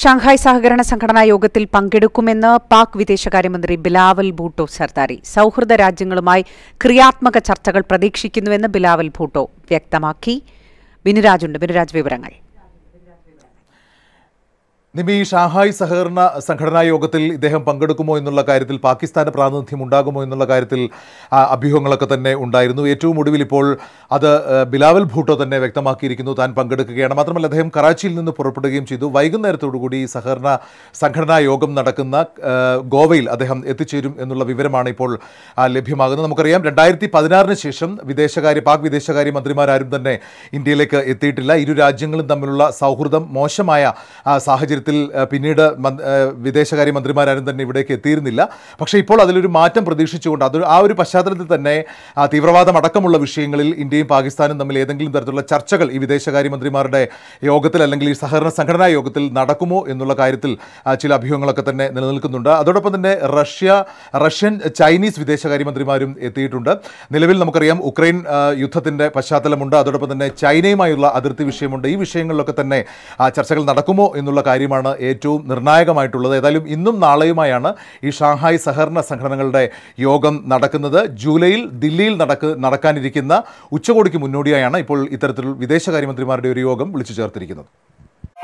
Shanghai സഹകരണ സംഘടനാ യോഗത്തിൽ പങ്കെടുക്കുമെന്ന് പാക് വിദേശകാര്യമന്ത്രി ബിലാവൽ ഭൂട്ടോ സർദാരി സൗഹൃദ രാജ്യങ്ങളുമായി ക്രിയാത്മക ചർച്ചകൾ പ്രതീക്ഷിക്കുന്നുവെന്ന് ബിലാവൽ ഭൂട്ടോ വ്യക്തമാക്കി ബിനുരാജുണ്ട് ബിനുരാജ് വിവരങ്ങൾ നിമി ഷാങ്ഹായ് സഹകരണ സംഘടനാ യോഗത്തിൽ ഇദ്ദേഹം പങ്കെടുക്കുമോ എന്നുള്ള കാര്യത്തിൽ പാകിസ്ഥാന് പ്രാതിനിധ്യം ഉണ്ടാകുമോ എന്നുള്ള കാര്യത്തിൽ അഭ്യൂഹങ്ങളൊക്കെ തന്നെ ഉണ്ടായിരുന്നു ഏറ്റവും ഒടുവിൽ ഇപ്പോൾ അത് ബിലാവൽ ഭൂട്ടോ തന്നെ വ്യക്തമാക്കിയിരിക്കുന്നു താൻ പങ്കെടുക്കുകയാണ് മാത്രമല്ല അദ്ദേഹം കറാച്ചിയിൽ നിന്ന് പുറപ്പെടുകയും ചെയ്തു വൈകുന്നേരത്തോടുകൂടി സഹകരണ സംഘടനാ യോഗം നടക്കുന്ന ഗോവയിൽ അദ്ദേഹം എത്തിച്ചേരും എന്നുള്ള വിവരമാണ് ഇപ്പോൾ ലഭ്യമാകുന്നത് നമുക്കറിയാം രണ്ടായിരത്തി പതിനാറിന് ശേഷം വിദേശകാര്യ പാക് വിദേശകാര്യ മന്ത്രിമാരാരും തന്നെ ഇന്ത്യയിലേക്ക് എത്തിയിട്ടില്ല ഇരു രാജ്യങ്ങളും തമ്മിലുള്ള സൗഹൃദം മോശമായ സാഹചര്യം കാര്യത്തിൽ പിന്നീട് മന്ത്രിമാരാരും തന്നെ ഇവിടേക്ക് എത്തിയിരുന്നില്ല പക്ഷേ ഇപ്പോൾ അതിലൊരു മാറ്റം പ്രതീക്ഷിച്ചുകൊണ്ട് അത് ആ ഒരു പശ്ചാത്തലത്തിൽ തന്നെ തീവ്രവാദം അടക്കമുള്ള വിഷയങ്ങളിൽ ഇന്ത്യയും പാകിസ്ഥാനും തമ്മിൽ ഏതെങ്കിലും തരത്തിലുള്ള ചർച്ചകൾ ഈ വിദേശകാര്യമന്ത്രിമാരുടെ യോഗത്തിൽ അല്ലെങ്കിൽ ഈ സഹകരണ സംഘടനാ യോഗത്തിൽ നടക്കുമോ എന്നുള്ള കാര്യത്തിൽ ചില അഭ്യൂഹങ്ങളൊക്കെ തന്നെ നിലനിൽക്കുന്നുണ്ട് അതോടൊപ്പം തന്നെ റഷ്യ റഷ്യൻ ചൈനീസ് വിദേശകാര്യമന്ത്രിമാരും എത്തിയിട്ടുണ്ട് നിലവിൽ നമുക്കറിയാം ഉക്രൈൻ യുദ്ധത്തിൻ്റെ പശ്ചാത്തലമുണ്ട് അതോടൊപ്പം തന്നെ ചൈനയുമായുള്ള അതിർത്തി വിഷയമുണ്ട് ഈ വിഷയങ്ങളിലൊക്കെ തന്നെ ചർച്ചകൾ നടക്കുമോ എന്നുള്ള കാര്യം കാര്യമാണ് ഏറ്റവും നിർണായകമായിട്ടുള്ളത് ഏതായാലും ഇന്നും നാളെയുമായാണ് ഈ ഷാങ്ഹായ് സഹകരണ സംഘടനകളുടെ യോഗം നടക്കുന്നത് ജൂലൈയിൽ ദില്ലിയിൽ നടക്ക നടക്കാനിരിക്കുന്ന ഉച്ചകോടിക്ക് മുന്നോടിയായാണ് ഇപ്പോൾ ഇത്തരത്തിൽ വിദേശകാര്യമന്ത്രിമാരുടെ ഒരു യോഗം വിളിച്ചു ചേർത്തിരിക്കുന്നത്